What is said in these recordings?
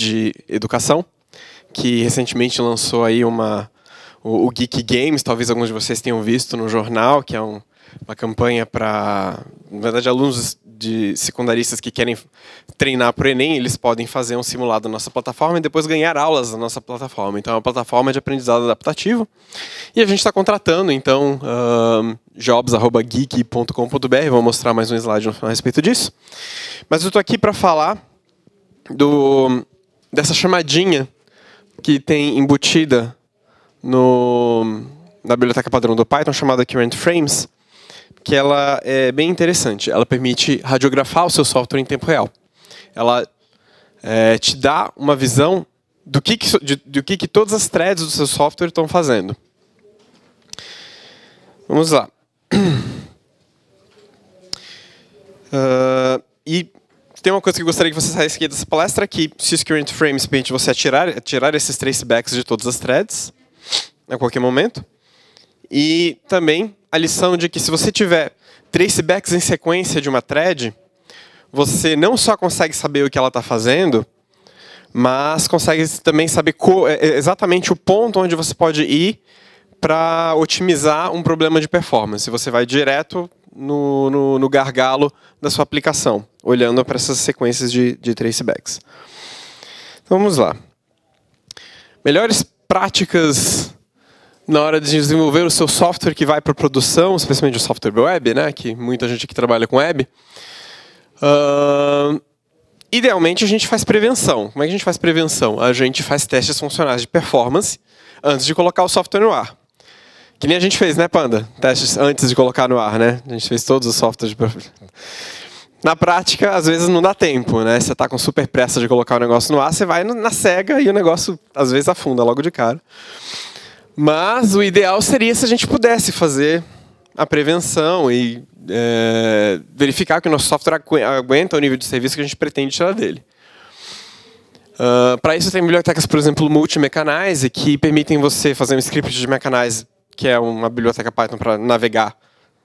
de educação, que recentemente lançou aí uma o, o Geek Games, talvez alguns de vocês tenham visto no jornal, que é um, uma campanha para, na verdade, alunos de secundaristas que querem treinar para o Enem, eles podem fazer um simulado na nossa plataforma e depois ganhar aulas na nossa plataforma. Então, é uma plataforma de aprendizado adaptativo. E a gente está contratando, então, jobs.geek.com.br. Vou mostrar mais um slide a respeito disso. Mas eu estou aqui para falar do dessa chamadinha que tem embutida no, na biblioteca padrão do Python, chamada Current Frames, que ela é bem interessante. Ela permite radiografar o seu software em tempo real. Ela é, te dá uma visão do que, que, de, do que, que todas as threads do seu software estão fazendo. Vamos lá. Uh, e tem uma coisa que eu gostaria que você saísse aqui dessa palestra, que se os current frames permite você atirar, tirar esses tracebacks de todas as threads, a qualquer momento. E também a lição de que se você tiver tracebacks em sequência de uma thread, você não só consegue saber o que ela está fazendo, mas consegue também saber é, é, exatamente o ponto onde você pode ir para otimizar um problema de performance. Você vai direto no, no, no gargalo da sua aplicação olhando para essas sequências de, de tracebacks. Então, vamos lá. Melhores práticas na hora de desenvolver o seu software que vai para produção, especialmente o software web, né, que muita gente que trabalha com web. Uh, idealmente a gente faz prevenção. Como é que a gente faz prevenção? A gente faz testes funcionais de performance antes de colocar o software no ar. Que nem a gente fez, né, Panda? Testes antes de colocar no ar, né? A gente fez todos os softwares de performance. Na prática, às vezes não dá tempo, né? Você está com super pressa de colocar o negócio no ar, você vai na cega e o negócio às vezes afunda logo de cara. Mas o ideal seria se a gente pudesse fazer a prevenção e é, verificar que o nosso software aguenta o nível de serviço que a gente pretende tirar dele. Uh, ah, Para isso, tem bibliotecas, por exemplo, multi-mechanize, que permitem você fazer um script de mechanize, que é uma biblioteca Python para navegar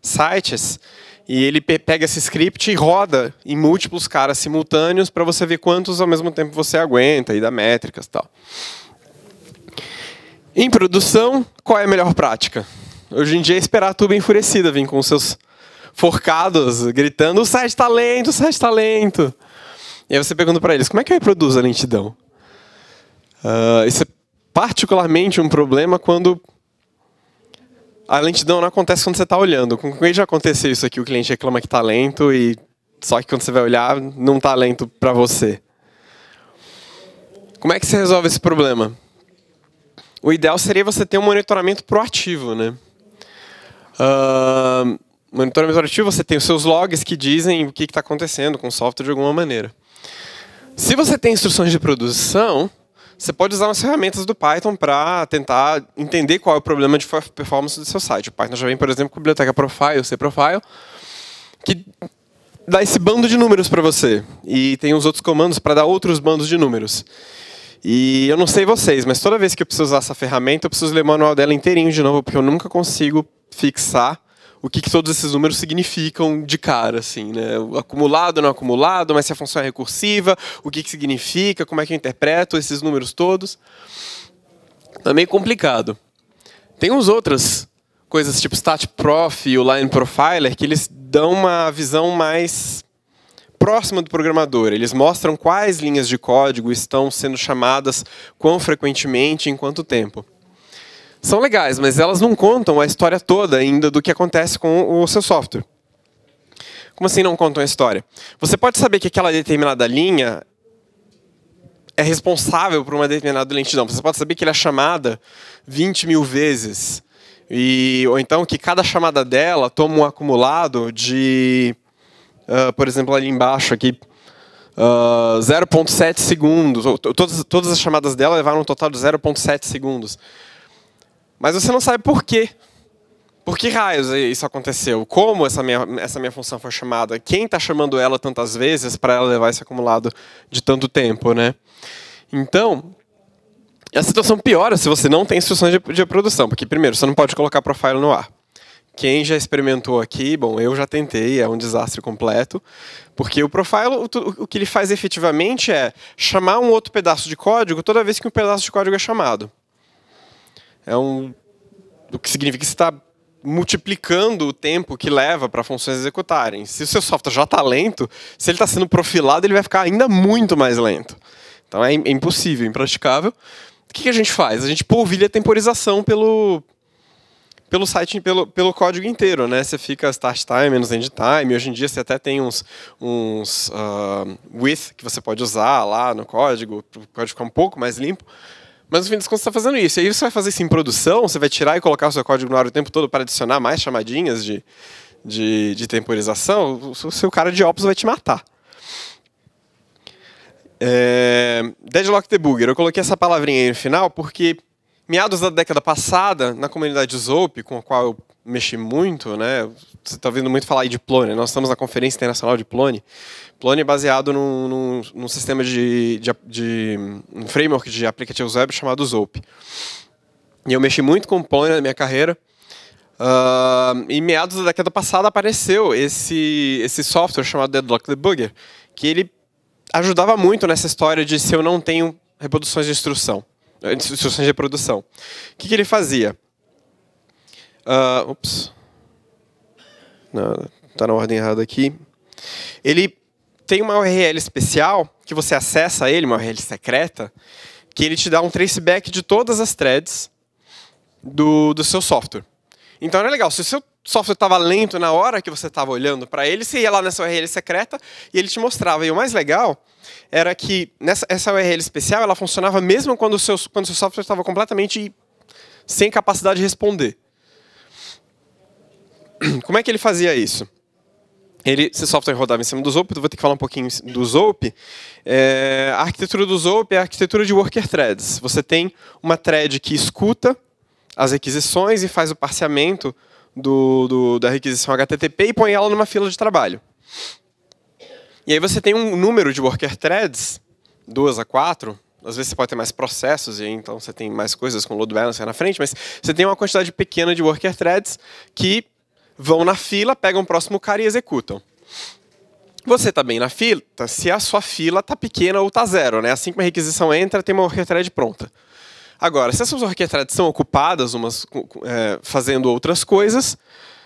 sites, e ele pe pega esse script e roda em múltiplos caras simultâneos para você ver quantos ao mesmo tempo você aguenta e dá métricas tal. Em produção, qual é a melhor prática? Hoje em dia é esperar a tuba enfurecida vir com seus forcados gritando: o site está lento, o site está lento. E aí você pergunta para eles: como é que eu reproduzo a lentidão? Uh, isso é particularmente um problema quando a lentidão não acontece quando você está olhando. Com quem já aconteceu isso aqui? O cliente reclama que está lento e só que quando você vai olhar, não está lento para você. Como é que você resolve esse problema? O ideal seria você ter um monitoramento proativo, né? Uh, monitoramento proativo, você tem os seus logs que dizem o que está acontecendo com o software de alguma maneira. Se você tem instruções de produção, você pode usar as ferramentas do Python para tentar entender qual é o problema de performance do seu site. O Python já vem, por exemplo, com a biblioteca Profile, cProfile, que dá esse bando de números para você. E tem os outros comandos para dar outros bandos de números. E eu não sei vocês, mas toda vez que eu preciso usar essa ferramenta, eu preciso ler o manual dela inteirinho de novo, porque eu nunca consigo fixar o que, que, todos esses números significam de cara, assim, né? Acumulado, não acumulado, mas se a função é recursiva, o que, que significa, como é que eu interpreto esses números todos. É meio complicado. Tem uns outras coisas tipo StatProf e o Line Profiler que eles dão uma visão mais próxima do programador. Eles mostram quais linhas de código estão sendo chamadas quão frequentemente, e em quanto tempo são legais, mas elas não contam a história toda ainda do que acontece com o seu software. Como assim não contam a história? Você pode saber que aquela determinada linha é responsável por uma determinada lentidão. Você pode saber que ela é chamada 20 mil vezes. E, ou então que cada chamada dela toma um acumulado de, uh, por exemplo, ali embaixo aqui, uh, ah, 0,7 segundos. Todas, todas as chamadas dela levaram um total de 0,7 segundos. Mas você não sabe por quê. Por que raios é isso aconteceu? Como essa minha, essa minha função foi chamada? Quem está chamando ela tantas vezes para ela levar esse acumulado de tanto tempo, né? Então, a situação piora se você não tem instruções de, de produção, porque primeiro, você não pode colocar profile no ar. Quem já experimentou aqui, bom, eu já tentei, é um desastre completo, porque o profile, o, o que ele faz efetivamente é chamar um outro pedaço de código toda vez que um pedaço de código é chamado é um. O que significa que você está multiplicando o tempo que leva para funções executarem. Se o seu software já está lento, se ele está sendo profilado, ele vai ficar ainda muito mais lento. Então é, é impossível, impraticável. O que, a gente faz? A gente polvilha a temporização pelo, pelo site, pelo, pelo código inteiro, né? Você fica start time menos end time. Hoje em dia você até tem uns, uns uh, ah, with que você pode usar lá no código, para o código ficar um pouco mais limpo. Mas no fim das contas, você está fazendo isso. E aí você vai fazer isso em produção, você vai tirar e colocar o seu código no ar o tempo todo para adicionar mais chamadinhas de, de, de temporização, o seu cara de ops vai te matar. É... Deadlock Debugger. Eu coloquei essa palavrinha aí no final porque meados da década passada, na comunidade Zope, com a qual eu mexi muito, né? Você está vendo muito falar aí de Plone. Né? Nós estamos na Conferência Internacional de Plone. Plone é baseado num, num, num sistema de, de, de, um framework de aplicativos web chamado Zope. E eu mexi muito com Plone na minha carreira. Uh, em meados da década passada apareceu esse, esse software chamado Deadlock Debugger, que ele ajudava muito nessa história de se eu não tenho reproduções de instrução, eh, instruções de reprodução. O que, que ele fazia? Uh, ah, ups. tá na ordem errada aqui. Ele tem uma URL especial que você acessa ele, uma URL secreta, que ele te dá um traceback de todas as threads do, do seu software. Então era legal, se o seu software estava lento na hora que você estava olhando para ele, você ia lá nessa URL secreta e ele te mostrava. E o mais legal era que nessa, essa URL especial ela funcionava mesmo quando o seu, quando o seu software estava completamente sem capacidade de responder. Como é que ele fazia isso? ele, esse software rodava em cima do Zope, vou ter que falar um pouquinho do Zope. É, a arquitetura do Zope é a arquitetura de worker threads. Você tem uma thread que escuta as requisições e faz o parceamento do, do, da requisição HTTP e põe ela numa fila de trabalho. E aí você tem um número de worker threads, duas a quatro, às vezes você pode ter mais processos e então você tem mais coisas com load balancer na frente, mas você tem uma quantidade pequena de worker threads que vão na fila, pegam o próximo cara e executam. Você está bem na fila tá, se a sua fila está pequena ou está zero. Né? Assim que uma requisição entra, tem uma orquestrade pronta. Agora, se essas orquestrades são ocupadas, umas é, fazendo outras coisas,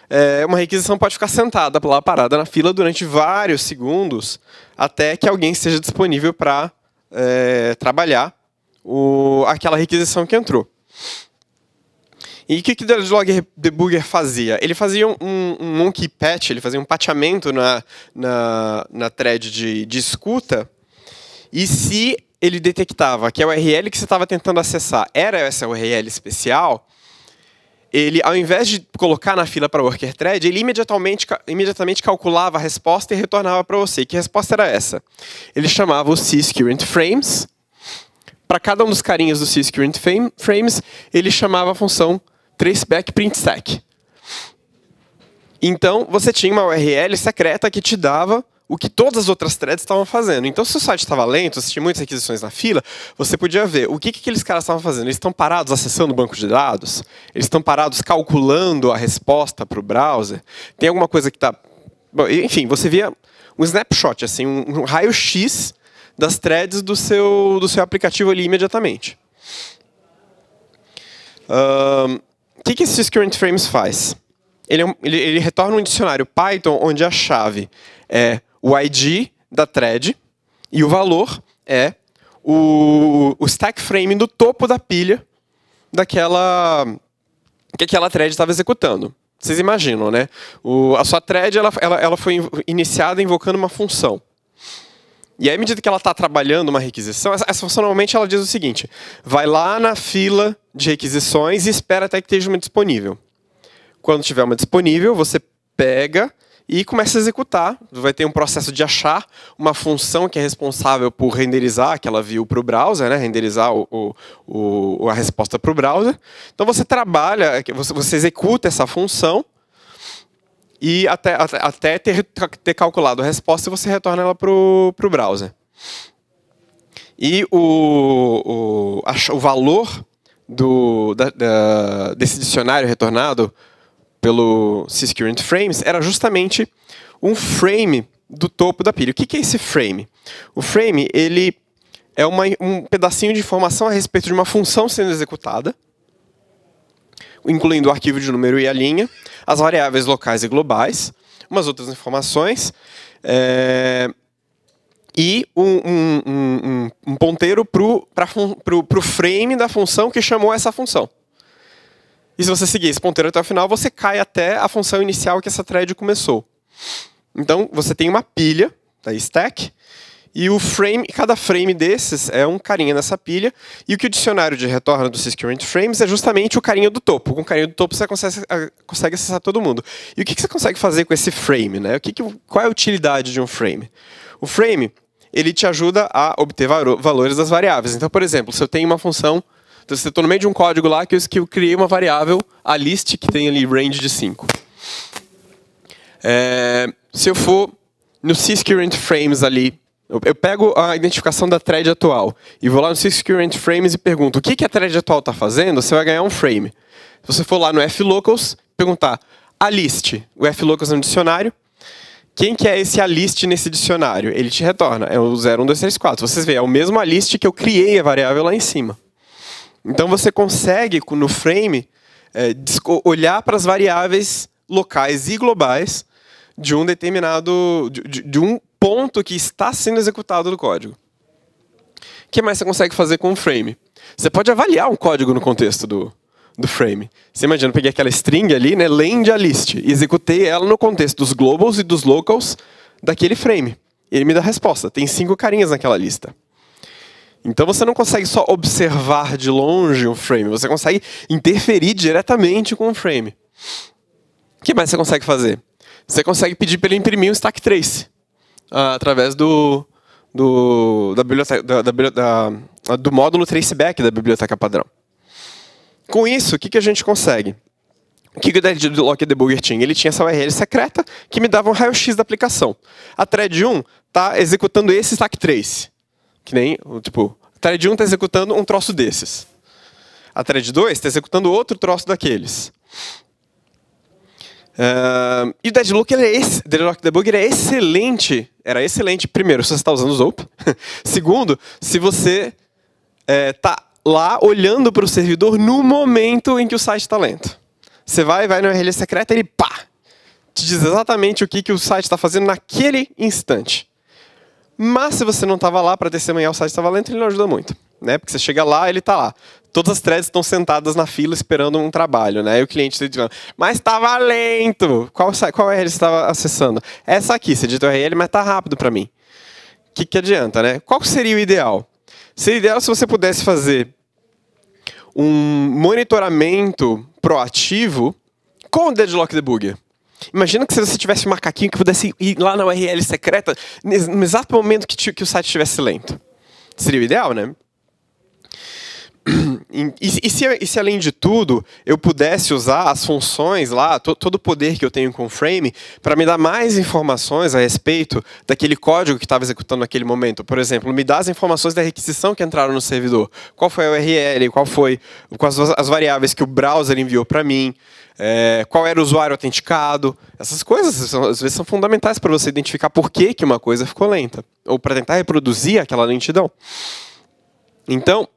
é, uma requisição pode ficar sentada lá parada na fila durante vários segundos até que alguém esteja disponível para é, trabalhar o, aquela requisição que entrou. E o que, que o Deslog Debugger fazia? Ele fazia um, um monkey patch, ele fazia um pateamento na, na, na thread de, de escuta, e se ele detectava que a é URL que você estava tentando acessar era essa URL especial, ele, ao invés de colocar na fila para worker thread, ele imediatamente, imediatamente calculava a resposta e retornava para você. que resposta era essa? Ele chamava os syscurrent frames. Para cada um dos carinhas do syscurrent frames, ele chamava a função traceback print stack. Então, você tinha uma URL secreta que te dava o que todas as outras threads estavam fazendo. Então, se o site estava lento, se tinha muitas requisições na fila, você podia ver o que, que aqueles caras estavam fazendo. Eles estão parados acessando o banco de dados? Eles estão parados calculando a resposta para o browser? Tem alguma coisa que está... Enfim, você via um snapshot, assim, um raio-x das threads do seu, do seu aplicativo ali imediatamente. Um, o que, que esses current frames faz? Ele, é um, ele, ele, retorna um dicionário Python onde a chave é o ID da thread e o valor é o, o stack frame do topo da pilha daquela que aquela thread estava executando. Vocês imaginam, né? O, a sua thread ela, ela, ela foi iniciada invocando uma função. E aí, à medida que ela está trabalhando uma requisição, essa, função normalmente ela diz o seguinte: vai lá na fila de requisições e espera até que esteja uma disponível. Quando tiver uma disponível, você pega e começa a executar. Vai ter um processo de achar uma função que é responsável por renderizar aquela view para o browser, né? renderizar o, o, o a resposta para o browser. Então você trabalha, você, você executa essa função e até, até ter, ter calculado a resposta, você retorna ela para o browser. E o, o, o valor do, da, da, desse dicionário retornado pelo syscurrent frames era justamente um frame do topo da pilha. O que, que é esse frame? O frame ele é uma, um pedacinho de informação a respeito de uma função sendo executada, incluindo o arquivo de número e a linha, as variáveis locais e globais, umas outras informações, é, e um, um, um, um ponteiro para o frame da função que chamou essa função. E se você seguir esse ponteiro até o final, você cai até a função inicial que essa thread começou. Então, você tem uma pilha da stack e o frame, cada frame desses é um carinha nessa pilha. E o que o dicionário de retorno do syscurrentframes Frames é justamente o carinha do topo. Com o carinha do topo você consegue, eh, consegue acessar todo mundo. E o que, que você consegue fazer com esse frame? Né? O que, que qual é a utilidade de um frame? O frame ele te ajuda a obter valores das variáveis. Então, por exemplo, se eu tenho uma função, então, se eu estou no meio de um código lá que eu, que eu criei uma variável, a list, que tem ali range de 5. É, eh, se eu for no syscurrentframes frames ali eu, pego a identificação da thread atual e vou lá no Six Current Frames e pergunto o que, a thread atual está fazendo, você vai ganhar um frame. Se você for lá no flocals, perguntar a list, o flocals é um dicionário, quem que é esse a list nesse dicionário? Ele te retorna, é o 01234. Vocês veem, é o mesmo a list que eu criei a variável lá em cima. Então você consegue, no frame, é, olhar para as variáveis locais e globais de um determinado. de, de, de um ponto que está sendo executado no código. O que mais você consegue fazer com o frame? Você pode avaliar um código no contexto do, do frame. Você imagina, eu peguei aquela string ali, né, land a list, e executei ela no contexto dos globals e dos locals daquele frame. ele me dá a resposta. Tem cinco carinhas naquela lista. Então você não consegue só observar de longe um frame, você consegue interferir diretamente com o um frame. O que mais você consegue fazer? Você consegue pedir para ele imprimir um stack trace. Ah, através do, do, da biblioteca, da, da, da, do módulo traceback da biblioteca padrão. Com isso, o que, que a gente consegue? O que, que o Dead Debugger tinha? Ele tinha essa URL secreta que me dava um raio-x da aplicação. A thread 1 está executando esse stack trace. Que nem, tipo, a thread 1 está executando um troço desses. A thread 2 está executando outro troço daqueles. Uh, e o Deadlock, ele é Deadlock Debugger é excelente. Era excelente, primeiro, se você está usando o Zope. Segundo, se você está é, tá lá olhando para o servidor no momento em que o site está lento. Você vai, vai no URL secreta e ele pá! Te diz exatamente o que, que o site está fazendo naquele instante. Mas se você não estava lá para testemunhar o site estava lento, ele não ajuda muito. Né? Porque você chega lá, ele está lá todas as threads estão sentadas na fila esperando um trabalho, né? E o cliente está dizendo, mas estava tá lento. Qual, qual URL você estava acessando? Essa aqui, você dita URL, mas está rápido para mim. O que, que adianta, né? Qual seria o ideal? Seria ideal se você pudesse fazer um monitoramento proativo com o Deadlock Debugger. Imagina que se você tivesse um macaquinho que pudesse ir lá na URL secreta no exato momento que, que o site estivesse lento. Seria o ideal, né? E, e, se, e, se, além de tudo eu pudesse usar as funções lá, to, todo o poder que eu tenho com o frame, para me dar mais informações a respeito daquele código que estava executando naquele momento? Por exemplo, me dá as informações da requisição que entraram no servidor. Qual foi a URL? Qual foi quais as, as variáveis que o browser enviou para mim? É, qual era o usuário autenticado? Essas coisas são, às vezes são fundamentais para você identificar por que, que uma coisa ficou lenta ou para tentar reproduzir aquela lentidão. Então,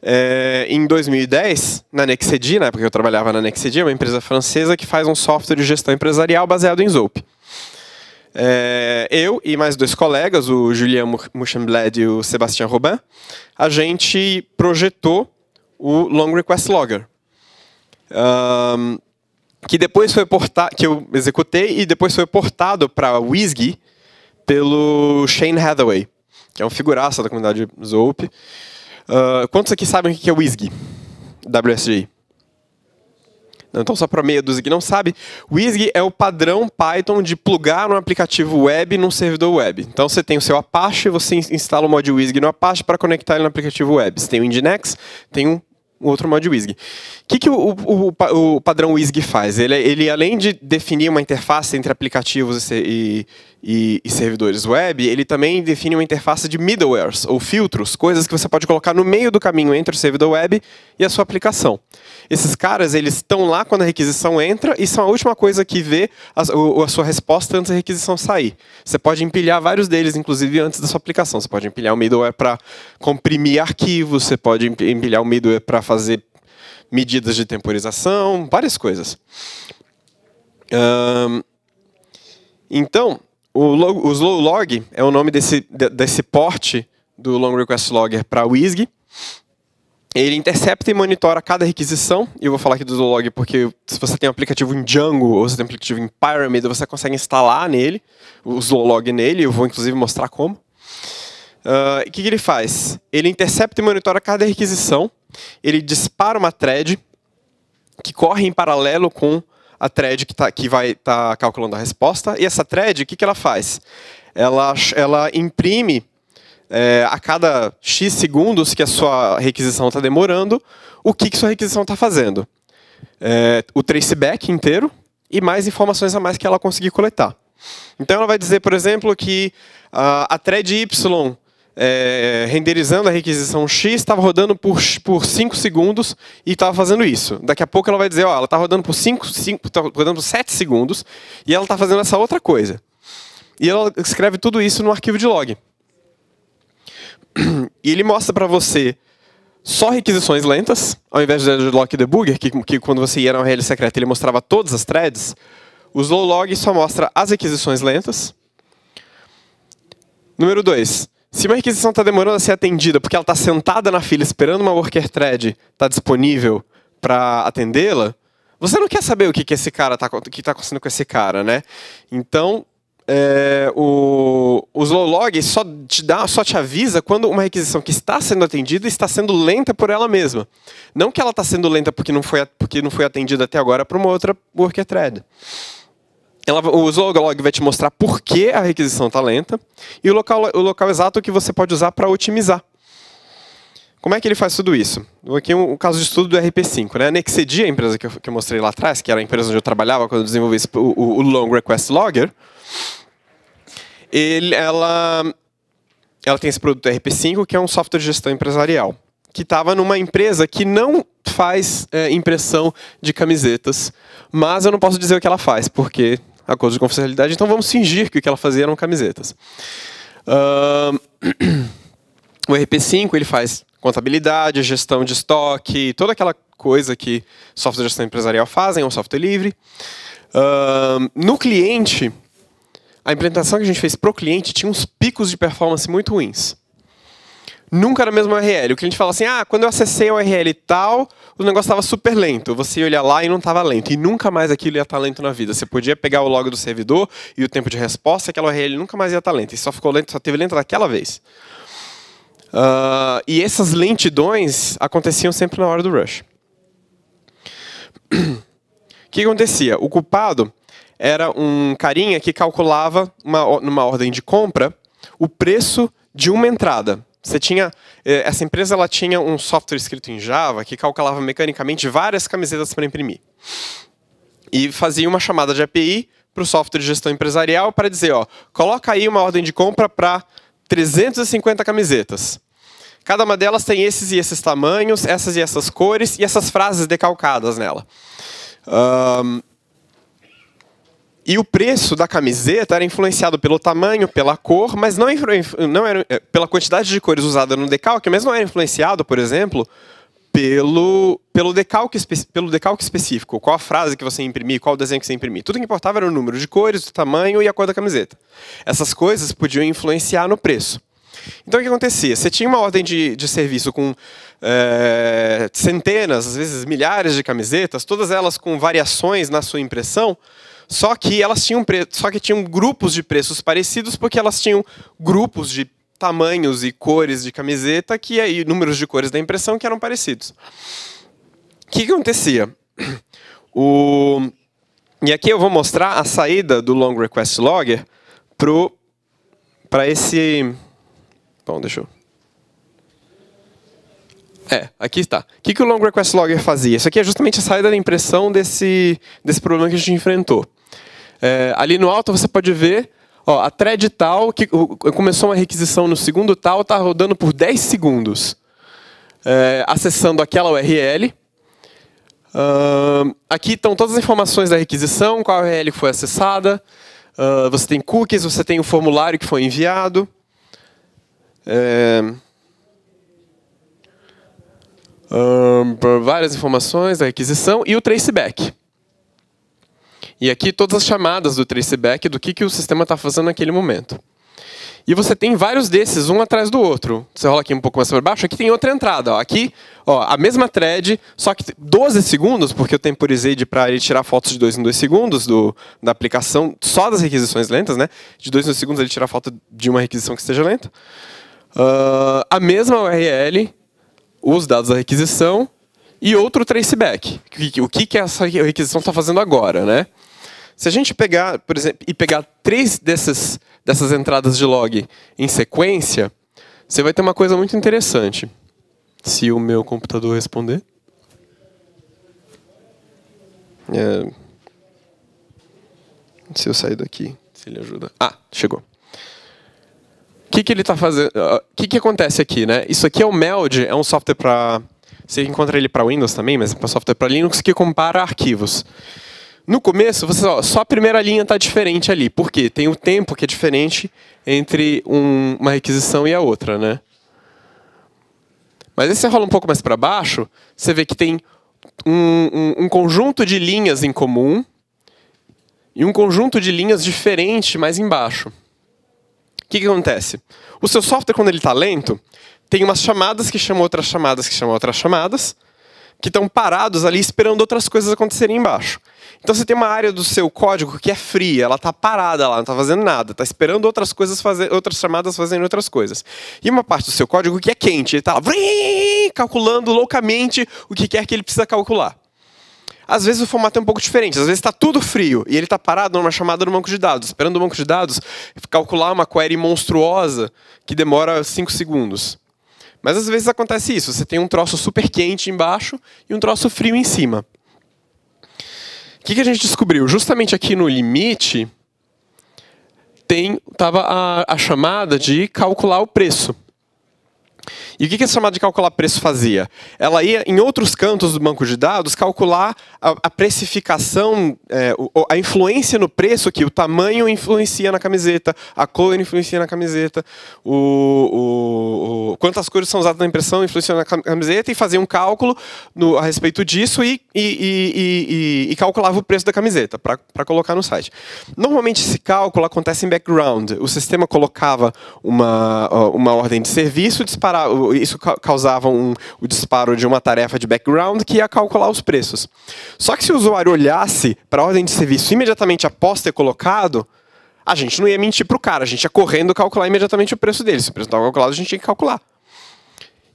é, em 2010, na Nexedi, na época que eu trabalhava na Nexedi, uma empresa francesa que faz um software de gestão empresarial baseado em Zope. É, eu e mais dois colegas, o Julien Mouchambled e o Sebastian Robin, a gente projetou o Long Request Logger. Um, que depois foi portado, que eu executei e depois foi portado para Whisky pelo Shane Hathaway, que é um figuraça da comunidade Zope. Ah, quantos aqui sabem o que é WSGI? WSGI. Então, só para meia dúzia que não sabe, o é o padrão Python de plugar um aplicativo web num servidor web. Então, você tem o seu Apache, você instala o mod WSG no Apache para conectar ele no aplicativo web. Você tem o Nginx, tem um outro mod WSG. O que, que o, o, o, o padrão WSG faz? Ele, é, ele, além de definir uma interface entre aplicativos e, e, e, servidores web, ele também define uma interface de middlewares, ou filtros, coisas que você pode colocar no meio do caminho entre o servidor web e a sua aplicação. Esses caras, eles estão lá quando a requisição entra e são a última coisa que vê a, a sua resposta antes da requisição sair. Você pode empilhar vários deles, inclusive antes da sua aplicação. Você pode empilhar o middleware para comprimir arquivos, você pode empilhar o middleware para fazer medidas de temporização, várias coisas. Um, então, o, log, o slow log é o nome desse, desse porte do long request logger para WSG. Ele intercepta e monitora cada requisição. E eu vou falar aqui do slow log porque se você tem um aplicativo em Django ou você tem um aplicativo em Pyramid, você consegue instalar nele, o slow log nele. Eu vou inclusive mostrar como. Ah, o uh, que, que ele faz? Ele intercepta e monitora cada requisição. Ele dispara uma thread que corre em paralelo com a thread que, tá, que vai estar tá calculando a resposta. E essa thread, o que, que ela faz? Ela, ela imprime é, a cada X segundos que a sua requisição está demorando, o que, que sua requisição está fazendo. É, o traceback inteiro e mais informações a mais que ela conseguir coletar. Então ela vai dizer, por exemplo, que a thread Y é, renderizando a requisição X, estava rodando por, por 5 segundos e estava fazendo isso. Daqui a pouco ela vai dizer, ó, ela está rodando por tá rodando por 7 segundos e ela está fazendo essa outra coisa. E ela escreve tudo isso no arquivo de log. E ele mostra para você só requisições lentas, ao invés do lock debugger, que, que quando você ia na URL secreta ele mostrava todas as threads. O slow log só mostra as requisições lentas. Número 2. Se uma requisição está demorando a ser atendida porque ela está sentada na fila esperando uma worker thread estar tá disponível para atendê-la, você não quer saber o que, que esse cara tá que está acontecendo com esse cara, né? Então, é, o, o slow log só te, dá, só te avisa quando uma requisição que está sendo atendida está sendo lenta por ela mesma. Não que ela está sendo lenta porque não foi, porque não foi atendida até agora para uma outra worker thread ela, o log vai te mostrar por que a requisição está lenta e o local, o local exato que você pode usar para otimizar. Como é que ele faz tudo isso? Aqui um, é um caso de estudo do RP5. Né? A Nexedia, a empresa que eu, que eu, mostrei lá atrás, que era a empresa onde eu trabalhava quando eu desenvolvi o, o Long Request Logger, ele, ela, ela tem esse produto RP5, que é um software de gestão empresarial, que estava numa empresa que não faz é, impressão de camisetas, mas eu não posso dizer o que ela faz, porque acordo de confidencialidade, então vamos fingir que o que ela fazia eram camisetas. Uh, o RP5 ele faz contabilidade, gestão de estoque, toda aquela coisa que software de gestão empresarial fazem, é um software livre. Uh, no cliente, a implementação que a gente fez para o cliente tinha uns picos de performance muito ruins nunca era a mesma URL. O cliente fala assim, ah, quando eu acessei a URL tal, o negócio estava super lento. Você ia olhar lá e não estava lento. E nunca mais aquilo ia estar tá lento na vida. Você podia pegar o log do servidor e o tempo de resposta, aquela URL nunca mais ia estar tá lenta. E só ficou lento, só teve lenta daquela vez. Uh, e essas lentidões aconteciam sempre na hora do rush. O que acontecia? O culpado era um carinha que calculava, numa ordem de compra, o preço de uma entrada. Você tinha eh, essa empresa ela tinha um software escrito em Java que calculava mecanicamente várias camisetas para imprimir e fazia uma chamada de API para o software de gestão empresarial para dizer, ó, coloca aí uma ordem de compra para 350 camisetas. Cada uma delas tem esses e esses tamanhos, essas e essas cores e essas frases decalcadas nela. Um, e o preço da camiseta era influenciado pelo tamanho, pela cor, mas não, não era eh, pela quantidade de cores usada no decalque, mas não era influenciado, por exemplo, pelo, pelo, decalque, pelo decalque específico, qual a frase que você imprimir, qual o desenho que você imprimir. Tudo que importava era o número de cores, o tamanho e a cor da camiseta. Essas coisas podiam influenciar no preço. Então o que acontecia? Você tinha uma ordem de, de serviço com é, centenas, às vezes milhares de camisetas, todas elas com variações na sua impressão. Só que elas tinham só que tinham grupos de preços parecidos porque elas tinham grupos de tamanhos e cores de camiseta que aí números de cores da impressão que eram parecidos. O que, que acontecia? O e aqui eu vou mostrar a saída do long request logger pro para esse bom deixa eu é, aqui está. O que, que o Long Request Logger fazia? Isso aqui é justamente a saída da impressão desse, desse problema que a gente enfrentou. É, ali no alto você pode ver ó, a thread tal, que começou uma requisição no segundo tal, está rodando por 10 segundos, é, acessando aquela URL. Uh, aqui estão todas as informações da requisição, qual URL foi acessada, uh, você tem cookies, você tem o formulário que foi enviado. É, várias informações da requisição e o traceback. E aqui todas as chamadas do traceback do que, que o sistema está fazendo naquele momento. E você tem vários desses, um atrás do outro. Você rola aqui um pouco mais para baixo, aqui tem outra entrada. Ó. Aqui, ó, a mesma thread, só que 12 segundos, porque eu temporizei para ele tirar fotos de 2 em 2 segundos do, da aplicação, só das requisições lentas, né? De 2 em 2 segundos ele tira foto de uma requisição que esteja lenta. Uh, a mesma URL, os dados da requisição e outro traceback. O que, que essa requisição está fazendo agora, né? Se a gente pegar, por exemplo, e pegar três dessas, dessas entradas de log em sequência, você vai ter uma coisa muito interessante. Se o meu computador responder. É... Se eu sair daqui, se ele ajuda. Ah, chegou. O que, que ele está fazendo? Ah, o que, que acontece aqui, né? Isso aqui é o Meld, é um software para. Você encontra ele para Windows também, mas é um software para Linux que compara arquivos. No começo, você só a primeira linha está diferente ali. Por quê? Tem o tempo que é diferente entre um, uma requisição e a outra, né? Mas aí você rola um pouco mais para baixo, você vê que tem um, um, um conjunto de linhas em comum e um conjunto de linhas diferente mais embaixo. O que, que, acontece? O seu software, quando ele está lento, tem umas chamadas que chamam outras chamadas que chamam outras chamadas, que estão parados ali esperando outras coisas acontecerem embaixo. Então você tem uma área do seu código que é fria, ela está parada lá, não está fazendo nada, está esperando outras coisas fazer, outras chamadas fazendo outras coisas. E uma parte do seu código que é quente, ele está lá calculando loucamente o que quer que ele precisa calcular. Às vezes o formato é um pouco diferente, às vezes está tudo frio e ele está parado numa chamada no banco de dados, esperando o banco de dados calcular uma query monstruosa que demora 5 segundos. Mas às vezes acontece isso, você tem um troço super quente embaixo e um troço frio em cima. O que, que a gente descobriu? Justamente aqui no limite tem estava a, a chamada de calcular o preço. E o que, essa chamada de calcular preço fazia? Ela ia em outros cantos do banco de dados calcular a, a precificação, é, a influência no preço que o tamanho influencia na camiseta, a cor influencia na camiseta, o, o, o quantas cores são usadas na impressão influencia na camiseta e fazia um cálculo no, a respeito disso e, e, e, e, calculava o preço da camiseta para colocar no site. Normalmente esse cálculo acontece em background. O sistema colocava uma, uma ordem de serviço, disparava isso, causava um, o disparo de uma tarefa de background que ia calcular os preços. Só que se o usuário olhasse para a ordem de serviço imediatamente após ter colocado, a gente não ia mentir para o cara, a gente ia correndo calcular imediatamente o preço dele. Se o preço estava calculado, a gente tinha que calcular.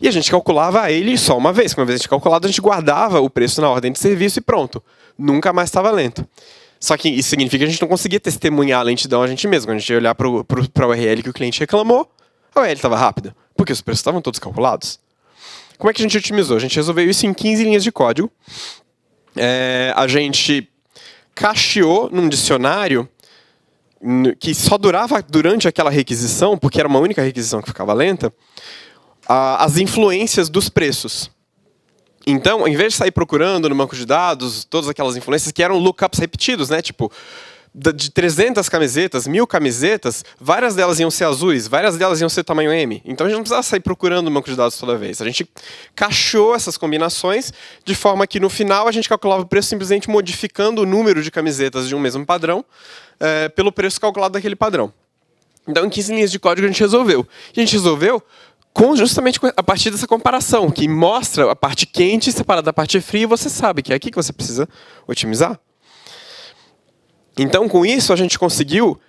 E a gente calculava ele só uma vez. Uma vez a gente calculado, a gente guardava o preço na ordem de serviço e pronto. Nunca mais estava lento. Só que isso significa que a gente não conseguia testemunhar a lentidão a gente mesmo. A gente ia olhar para a URL que o cliente reclamou, a URL estava rápida porque os preços estavam todos calculados. Como é que a gente otimizou? A gente resolveu isso em 15 linhas de código. É, a gente cacheou num dicionário que só durava durante aquela requisição, porque era uma única requisição que ficava lenta, as influências dos preços. Então, em vez de sair procurando no banco de dados todas aquelas influências que eram lookups repetidos, né? Tipo, de 300 camisetas, mil camisetas, várias delas iam ser azuis, várias delas iam ser tamanho M. Então a gente não precisava sair procurando um banco de dados toda vez. A gente cachou essas combinações de forma que no final a gente calculava o preço simplesmente modificando o número de camisetas de um mesmo padrão é, pelo preço calculado daquele padrão. Então em 15 linhas de código a gente resolveu. E a gente resolveu com, justamente a partir dessa comparação, que mostra a parte quente separada da parte fria, e você sabe que é aqui que você precisa otimizar. Então, com isso, a gente conseguiu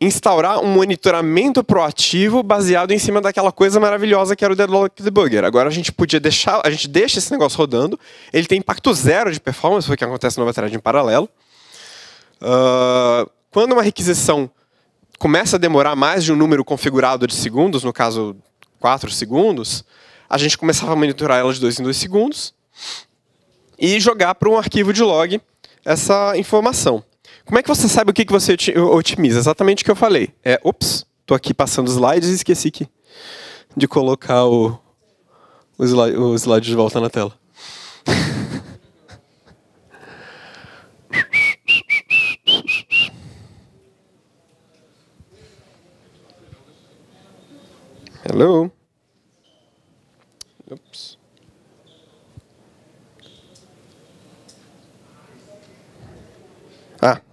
instaurar um monitoramento proativo baseado em cima daquela coisa maravilhosa que era o Deadlock Debugger. Agora a gente podia deixar, a gente deixa esse negócio rodando, ele tem impacto zero de performance, porque acontece numa thread em paralelo. Uh, quando uma requisição começa a demorar mais de um número configurado de segundos, no caso 4 segundos, a gente começava a monitorar ela de 2 em 2 segundos e jogar para um arquivo de log essa informação. Como é que você sabe o que, que você otimiza? Exatamente o que eu falei. É, ops, estou aqui passando slides e esqueci que, de colocar o, o, slide, o slide de volta na tela. Hello.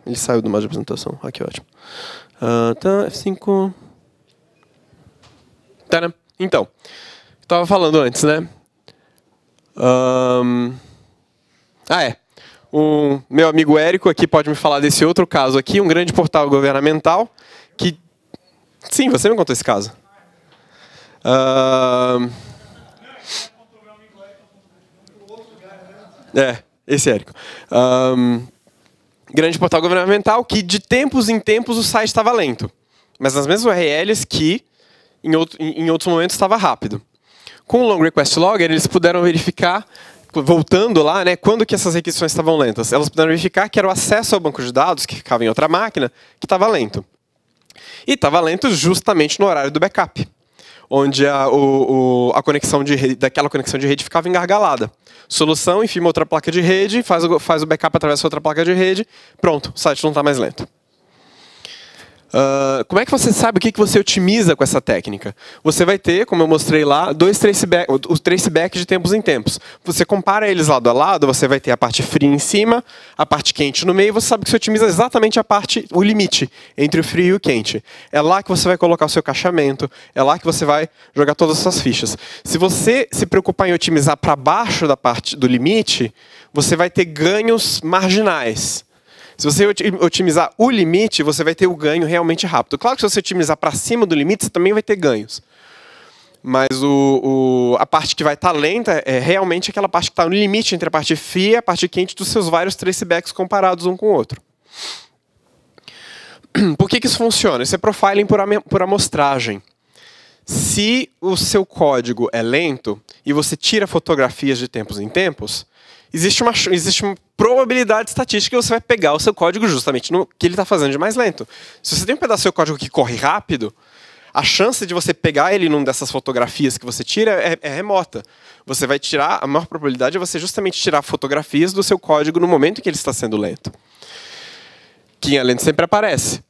Ele saiu do mais de apresentação. Aqui, ah, ótimo. Uh, tá, F5. Tá, né? Então, estava falando antes, né? Um... Ah, é. O meu amigo Érico aqui pode me falar desse outro caso aqui, um grande portal governamental que. Sim, você me contou esse caso. Uh... É, esse Érico. Um grande portal governamental que de tempos em tempos o site estava lento, mas nas mesmas URLs que em, outro, em, em outros momentos estava rápido. Com o Long Request Logger, eles puderam verificar, voltando lá, né, quando que essas requisições estavam lentas. Elas puderam verificar que era o acesso ao banco de dados, que ficava em outra máquina, que estava lento. E estava lento justamente no horário do backup onde a, o, o, a conexão de rede, daquela conexão de rede ficava engargalada. Solução, enfim, outra placa de rede, faz o, faz o backup através de outra placa de rede, pronto, o site não está mais lento. Uh, como é que você sabe o que, que você otimiza com essa técnica? Você vai ter, como eu mostrei lá, dois traceback, os traceback de tempos em tempos. Você compara eles lado a lado, você vai ter a parte fria em cima, a parte quente no meio, você sabe que você otimiza exatamente a parte, o limite entre o frio e o quente. É lá que você vai colocar o seu caixamento, é lá que você vai jogar todas as suas fichas. Se você se preocupar em otimizar para baixo da parte do limite, você vai ter ganhos marginais. Se você otimizar o limite, você vai ter o ganho realmente rápido. Claro que se você otimizar para cima do limite, você também vai ter ganhos. Mas o, o, a parte que vai estar tá lenta é realmente aquela parte que está no limite entre a parte fria e a parte quente dos seus vários tracebacks comparados um com o outro. Por que, que isso funciona? Isso é profiling por, por amostragem. Se o seu código é lento e você tira fotografias de tempos em tempos, existe uma, existe uma probabilidade estatística que você vai pegar o seu código justamente no que ele está fazendo de mais lento. Se você tem um pedaço do seu código que corre rápido, a chance de você pegar ele numa dessas fotografias que você tira é, é, remota. Você vai tirar, a maior probabilidade é você justamente tirar fotografias do seu código no momento em que ele está sendo lento. Que em de é sempre aparece.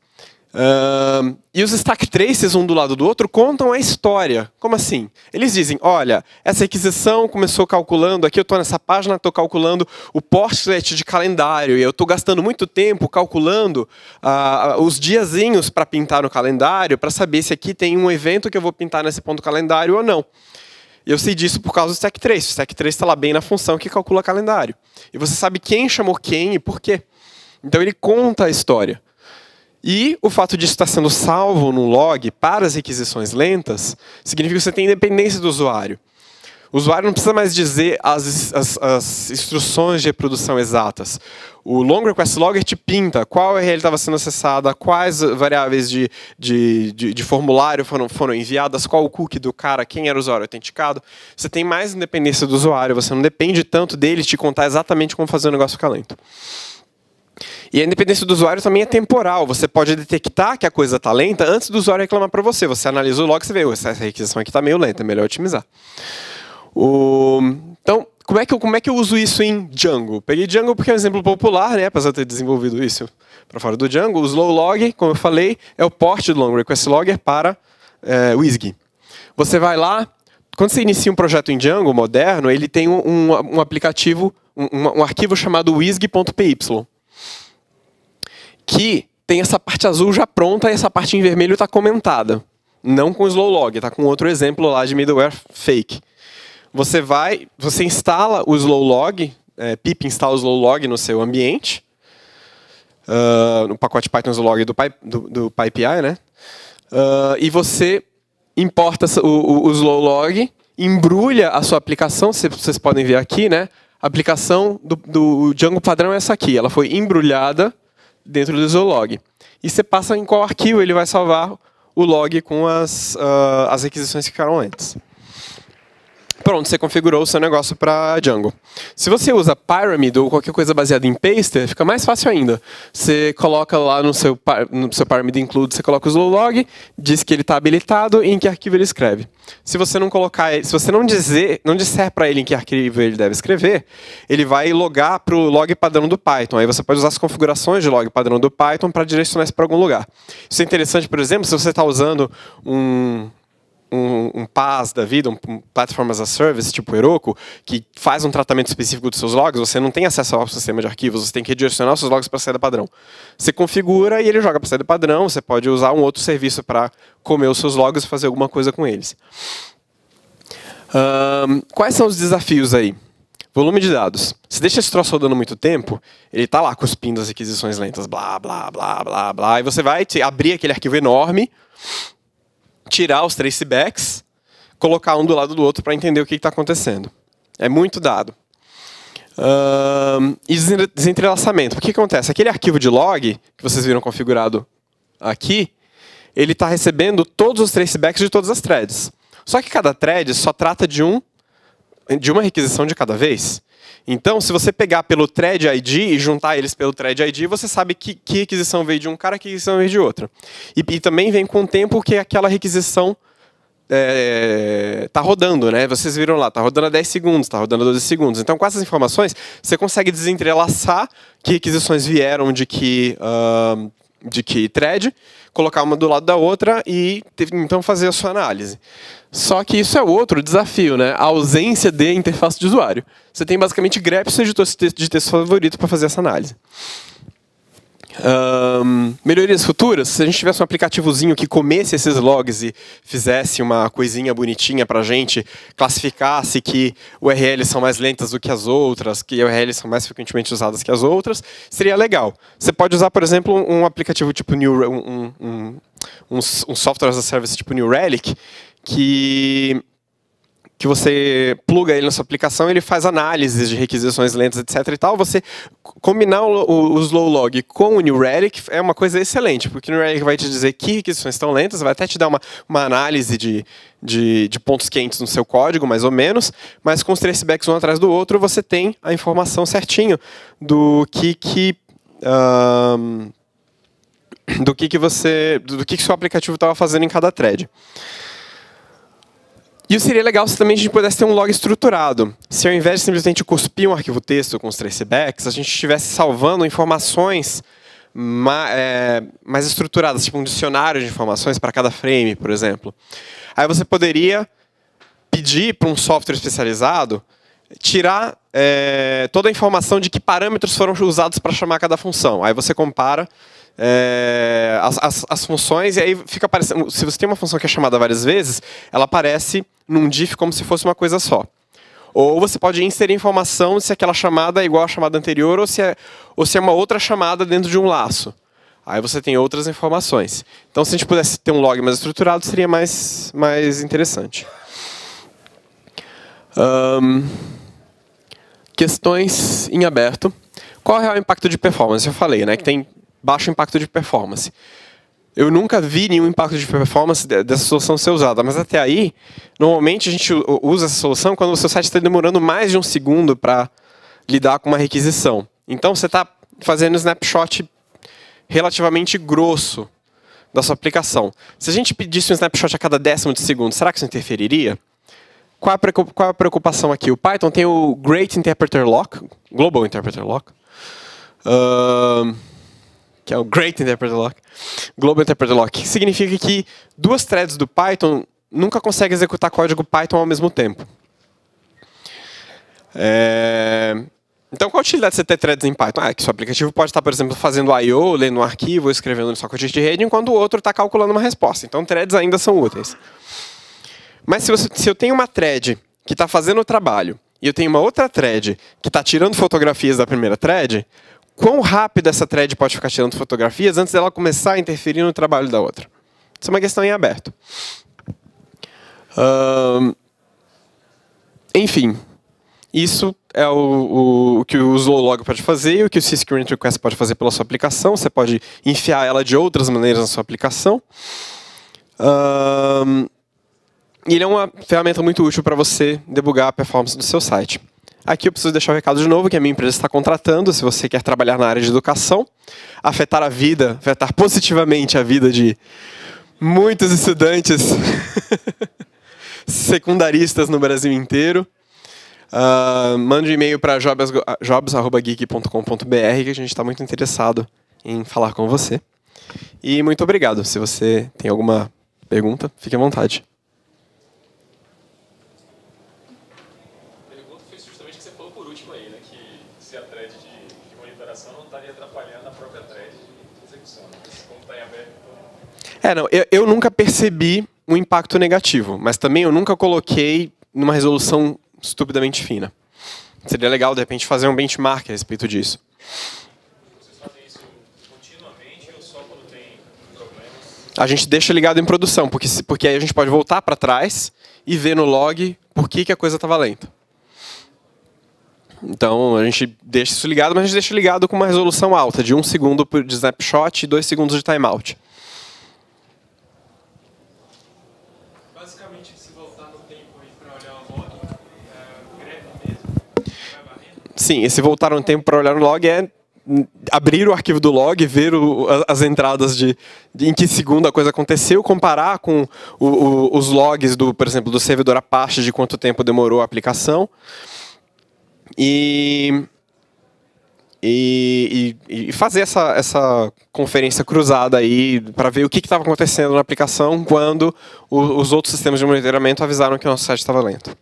Uh, e os stack traces um do lado do outro contam a história. Como assim? Eles dizem, olha, essa requisição começou calculando, aqui eu estou nessa página, estou calculando o postlet de calendário, e eu estou gastando muito tempo calculando uh, os diazinhos para pintar no calendário, para saber se aqui tem um evento que eu vou pintar nesse ponto do calendário ou não. E eu sei disso por causa do stack trace. O stack trace está lá bem na função que calcula calendário. E você sabe quem chamou quem e por quê. Então ele conta a história. E o fato de estar sendo salvo no log para as requisições lentas significa que você tem independência do usuário. O usuário não precisa mais dizer as, as, as instruções de reprodução exatas. O long request logger te pinta qual URL estava sendo acessada, quais variáveis de, de, de, de, formulário foram, foram enviadas, qual o cookie do cara, quem era o usuário autenticado. Você tem mais independência do usuário, você não depende tanto dele te contar exatamente como fazer o negócio ficar lento. E a independência do usuário também é temporal. Você pode detectar que a coisa está lenta antes do usuário reclamar para você. Você analisa log e você vê, essa requisição aqui está meio lenta, é melhor otimizar. O... Então, como é, que eu, como é que eu uso isso em Django? Peguei Django porque é um exemplo popular, né? apesar de eu ter desenvolvido isso para fora do Django. O slow log, como eu falei, é o porte do long request logger para é, eh, WSGI. Você vai lá, quando você inicia um projeto em Django moderno, ele tem um, um, um aplicativo, um, um arquivo chamado WSGI.py. Aqui tem essa parte azul já pronta e essa parte em vermelho está comentada. Não com slow log, está com outro exemplo lá de middleware fake. Você vai, você instala o slow log, é, pip instala o slow log no seu ambiente, uh, no pacote Python slow log do, Py, do, do PyPI, né? Uh, e você importa o, o, o slow log, embrulha a sua aplicação, vocês podem ver aqui, né? A aplicação do, do Django padrão é essa aqui, ela foi embrulhada dentro do Zolog. E você passa em qual arquivo ele vai salvar o log com as, uh, as requisições que ficaram antes. Pronto, você configurou o seu negócio para Django. Se você usa Pyramid ou qualquer coisa baseada em Paster, fica mais fácil ainda. Você coloca lá no seu, no seu Pyramid Include, você coloca o slow log, diz que ele está habilitado e em que arquivo ele escreve. Se você não colocar, se você não dizer, não disser para ele em que arquivo ele deve escrever, ele vai logar para o log padrão do Python. Aí você pode usar as configurações de log padrão do Python para direcionar isso para algum lugar. Isso é interessante, por exemplo, se você está usando um, um, um PaaS da vida, um, Platform as a Service, tipo Heroku, que faz um tratamento específico dos seus logs, você não tem acesso ao sistema de arquivos, você tem que direcionar os seus logs para a saída padrão. Você configura e ele joga para a saída padrão, você pode usar um outro serviço para comer os seus logs e fazer alguma coisa com eles. Um, quais são os desafios aí? Volume de dados. Se deixa esse troço rodando muito tempo, ele está lá cuspindo as requisições lentas, blá, blá, blá, blá, blá, e você vai abrir aquele arquivo enorme tirar os tracebacks, colocar um do lado do outro para entender o que está acontecendo. É muito dado. Uh, e desentrelaçamento. O que acontece? Aquele arquivo de log que vocês viram configurado aqui, ele está recebendo todos os tracebacks de todas as threads. Só que cada thread só trata de um de uma requisição de cada vez. Então, se você pegar pelo thread ID e juntar eles pelo thread ID, você sabe que, que requisição veio de um cara, que requisição veio de outro. E, e também vem com o tempo que aquela requisição é, rodando, né? Vocês viram lá, Está rodando a 10 segundos, está rodando a 12 segundos. Então, com essas informações, você consegue desentrelaçar que requisições vieram de que uh, de key thread, colocar uma do lado da outra e então fazer a sua análise. Só que isso é outro desafio, né? A ausência de interface de usuário. Você tem basicamente grep de texto favorito para fazer essa análise. Um, melhorias futuras, se a gente tivesse um aplicativozinho que comesse esses logs e fizesse uma coisinha bonitinha para a gente, classificasse que URLs são mais lentas do que as outras, que URLs são mais frequentemente usadas que as outras, seria legal. Você pode usar, por exemplo, um aplicativo tipo New, um, um, um, um software as a service tipo New Relic, que que você pluga ele na sua aplicação, ele faz análises de requisições lentas, etc. e tal. Você combinar o, slow log com o New Relic é uma coisa excelente, porque o New Relic vai te dizer que requisições estão lentas, vai até te dar uma, uma análise de, de, de, pontos quentes no seu código, mais ou menos, mas com os tracebacks um atrás do outro, você tem a informação certinho do que. que um, do que, que você do que, que seu aplicativo estava fazendo em cada thread. E seria legal se também a gente pudesse ter um log estruturado. Se ao invés de simplesmente cuspir um arquivo texto com os tracebacks, a gente estivesse salvando informações mais, é, mais estruturadas, tipo um dicionário de informações para cada frame, por exemplo. Aí você poderia pedir para um software especializado tirar é, toda a informação de que parâmetros foram usados para chamar cada função. Aí você compara é, as, as, as, funções, e aí fica aparecendo. Se você tem uma função que é chamada várias vezes, ela aparece num diff como se fosse uma coisa só. Ou você pode inserir informação se aquela chamada é igual à chamada anterior ou se é, ou se é uma outra chamada dentro de um laço. Aí você tem outras informações. Então, se a gente pudesse ter um log mais estruturado, seria mais, mais interessante. Um, questões em aberto. Qual é o impacto de performance? Eu falei, né? Que tem baixo impacto de performance. Eu nunca vi nenhum impacto de performance dessa solução ser usada, mas até aí, normalmente a gente usa essa solução quando o seu site está demorando mais de um segundo para lidar com uma requisição. Então você está fazendo um snapshot relativamente grosso da sua aplicação. Se a gente pedisse um snapshot a cada décimo de segundo, será que isso interferiria? Qual a preocupação aqui? O Python tem o Great Interpreter Lock, Global Interpreter Lock. Uh que é o Great Interpreter Lock, Global Interpreter Lock, significa que duas threads do Python nunca conseguem executar código Python ao mesmo tempo. É... Então, qual a utilidade de você ter threads em Python? Ah, é que seu aplicativo pode estar, por exemplo, fazendo I.O., lendo um arquivo, escrevendo no socket de rede, enquanto o outro está calculando uma resposta. Então, threads ainda são úteis. Mas se, você, se eu tenho uma thread que está fazendo o trabalho e eu tenho uma outra thread que está tirando fotografias da primeira thread, quão rápido essa thread pode ficar tirando fotografias antes dela começar a interferir no trabalho da outra. Isso é uma questão em aberto. enfim, isso é o, o, que o Slowlog pode fazer e o que o Screen Request pode fazer pela sua aplicação. Você pode enfiar ela de outras maneiras na sua aplicação. ele é uma ferramenta muito útil para você debugar a performance do seu site. Aqui eu preciso deixar o um recado de novo que a minha empresa está contratando, se você quer trabalhar na área de educação, afetar a vida, afetar positivamente a vida de muitos estudantes secundaristas no Brasil inteiro. Uh, mande um e-mail para jobs.geek.com.br que a gente está muito interessado em falar com você. E muito obrigado. Se você tem alguma pergunta, fique à vontade. É, não, eu, eu nunca percebi um impacto negativo, mas também eu nunca coloquei numa resolução estupidamente fina. Seria legal, de repente, fazer um benchmark a respeito disso. a gente deixa ligado em produção, porque, porque aí a gente pode voltar para trás e ver no log por que, que a coisa estava lenta. Então a gente deixa isso ligado, mas a gente deixa ligado com uma resolução alta, de um segundo de snapshot e dois segundos de timeout. assim, esse voltar um tempo para olhar o log é abrir o arquivo do log, ver o, as entradas de, de, em que segundo a coisa aconteceu, comparar com o, o, os logs do, por exemplo, do servidor Apache de quanto tempo demorou a aplicação. E e, e, e, fazer essa, essa conferência cruzada aí para ver o que estava acontecendo na aplicação quando o, os outros sistemas de monitoramento avisaram que o nosso site estava lento.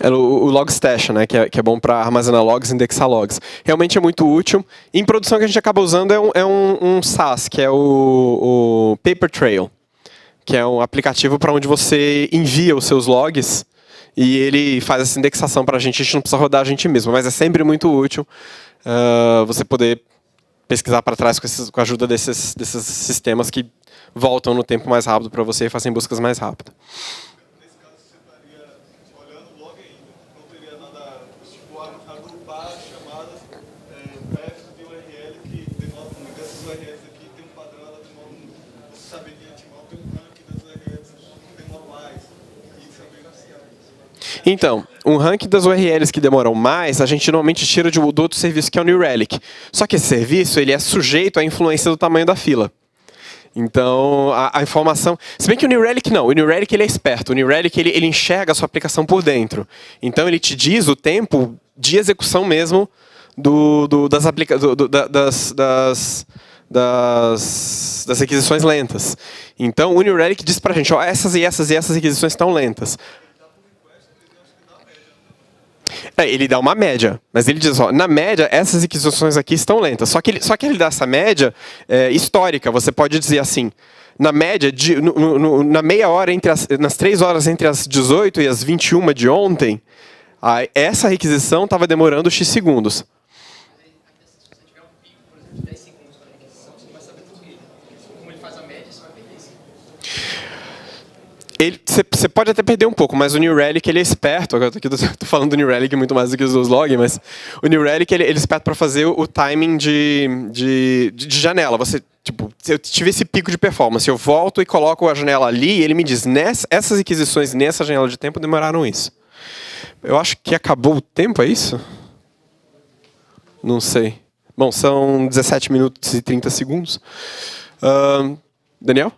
É, o, Logstash, né, que é, que é bom para armazenar logs e indexar logs. Realmente é muito útil. Em produção, que a gente acaba usando é um, é um, um SaaS, que é o, o Papertrail, que é um aplicativo para onde você envia os seus logs e ele faz essa indexação para a gente. A gente não precisa rodar a gente mesmo, mas é sempre muito útil uh, você poder pesquisar para trás com, esses, com a ajuda desses, desses sistemas que voltam no tempo mais rápido para você e fazem buscas mais rápidas. Então, um ranking das URLs que demoram mais, a gente normalmente tira de, do outro serviço que é o New Relic. Só que esse serviço ele é sujeito à influência do tamanho da fila. Então, a, a, informação... Se bem que o New Relic não. O New Relic ele é esperto. O New Relic ele, ele enxerga a sua aplicação por dentro. Então, ele te diz o tempo de execução mesmo do, do, das, aplica do, do, das, das, das, das requisições lentas. Então, o New Relic diz pra gente, ó, essas e essas e essas requisições estão lentas. É, ele dá uma média, mas ele diz, ó, na média, essas aquisições aqui estão lentas. Só que ele, só que ele dá essa média é, histórica, você pode dizer assim, na média, de, no, no, na meia hora, entre as, nas três horas entre as 18 e as 21 de ontem, a, essa requisição estava demorando X segundos. você pode até perder um pouco, mas o New Relic ele é esperto. Agora tô, aqui, tô falando do New Relic muito mais do que os dos log, mas o New Relic ele, ele é esperto para fazer o timing de, de, de, janela. Você tipo, se eu tive esse pico de performance, eu volto e coloco a janela ali, e ele me diz nessa, essas aquisições nessa janela de tempo demoraram isso. Eu acho que acabou o tempo, é isso? Não sei. Bom, são 17 minutos e 30 segundos. Uh, Daniel?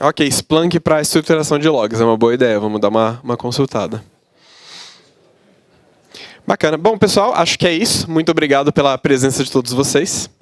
Ok, Splunk para estruturação de logs é uma boa ideia, vamos dar uma, uma consultada. Bacana. Bom, pessoal, acho que é isso. Muito obrigado pela presença de todos vocês.